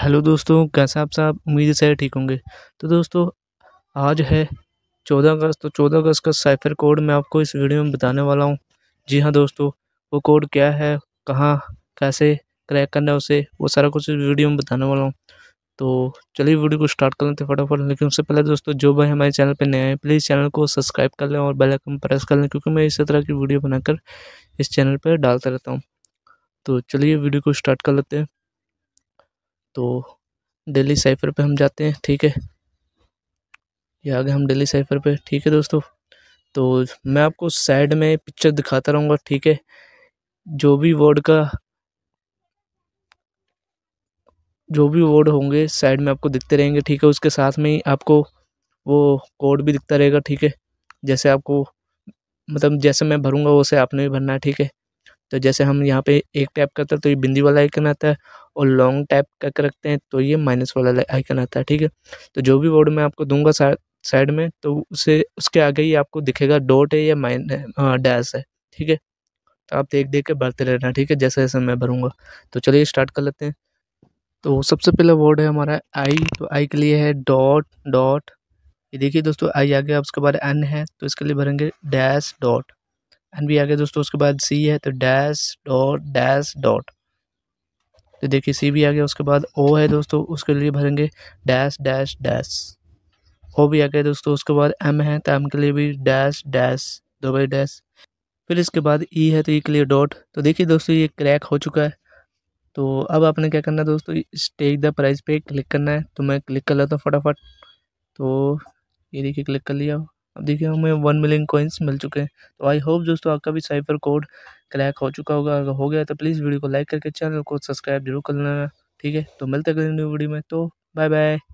hello दोस्तों कैसे आप साहब उम्मीद से ठीक होंगे तो दोस्तों आज है चौदह अगस्त तो चौदह अगस्त का साइफर कोड मैं आपको इस वीडियो में बताने वाला हूँ जी हाँ दोस्तों वो कोड क्या है कहाँ कैसे क्रैक करना है उसे वो सारा कुछ इस वीडियो में बताने वाला हूँ तो चलिए वीडियो को स्टार्ट कर लेते हैं फटाफट लेकिन उससे पहले दोस्तों जो भाई हमारे चैनल पर नए हैं प्लीज़ चैनल को सब्सक्राइब कर लें और बेलाइकन प्रेस कर लें क्योंकि मैं इसी तरह की वीडियो बनाकर इस चैनल पर डालता रहता हूँ तो चलिए वीडियो को स्टार्ट कर लेते हैं तो डेली साइफर पे हम जाते हैं ठीक है ये आगे हम डेली साइफर पे ठीक है दोस्तों तो मैं आपको साइड में पिक्चर दिखाता रहूँगा ठीक है जो भी वर्ड का जो भी वर्ड होंगे साइड में आपको दिखते रहेंगे ठीक है उसके साथ में ही आपको वो कोड भी दिखता रहेगा ठीक है जैसे आपको मतलब जैसे मैं भरूँगा वैसे आपने भी भरना है ठीक है तो जैसे हम यहाँ पे एक टैप करते हैं तो ये बिंदी वाला आइकन आता है और लॉन्ग टैप करके रखते हैं तो ये माइनस वाला आइकन आता है ठीक है तो जो भी वर्ड मैं आपको दूंगा साइड में तो उसे उसके आगे ही आपको दिखेगा डॉट है या माइन डैश है ठीक है तो आप देख देख के भरते रहना ठीक है जैसे जैसे मैं भरूँगा तो चलिए स्टार्ट कर लेते हैं तो सबसे पहला वर्ड है हमारा आई तो आई के लिए है डॉट डॉट ये देखिए दोस्तों आई आ गया उसके बाद एन है तो इसके लिए भरेंगे डैश डॉट एन भी आ गया दोस्तों उसके बाद सी है तो डैश डॉट डैश डॉट तो देखिए सी भी आ गया उसके बाद ओ है दोस्तों उसके लिए भरेंगे डैश डैश डैश ओ भी आ गया दोस्तों उसके बाद एम है तो एम के लिए भी डैश डैश दो बाई डैश फिर इसके बाद ई e है तो ई e के लिए डॉट तो देखिए दोस्तों ये क्रैक हो चुका है तो अब आपने क्या करना है दोस्तों स्टेक द प्राइस पे क्लिक करना है तो मैं क्लिक कर लेता हूँ फटाफट तो ये देखिए क्लिक कर लिया देखिए हमें वन मिलियन कॉइन्स मिल चुके हैं तो आई होप दोस्तों आपका भी साइफर कोड क्रैक हो चुका होगा अगर हो गया तो प्लीज़ वीडियो को लाइक करके चैनल को सब्सक्राइब जरूर कर लेना ठीक है तो मिलते हैं अगले न्यू वीडियो में तो बाय बाय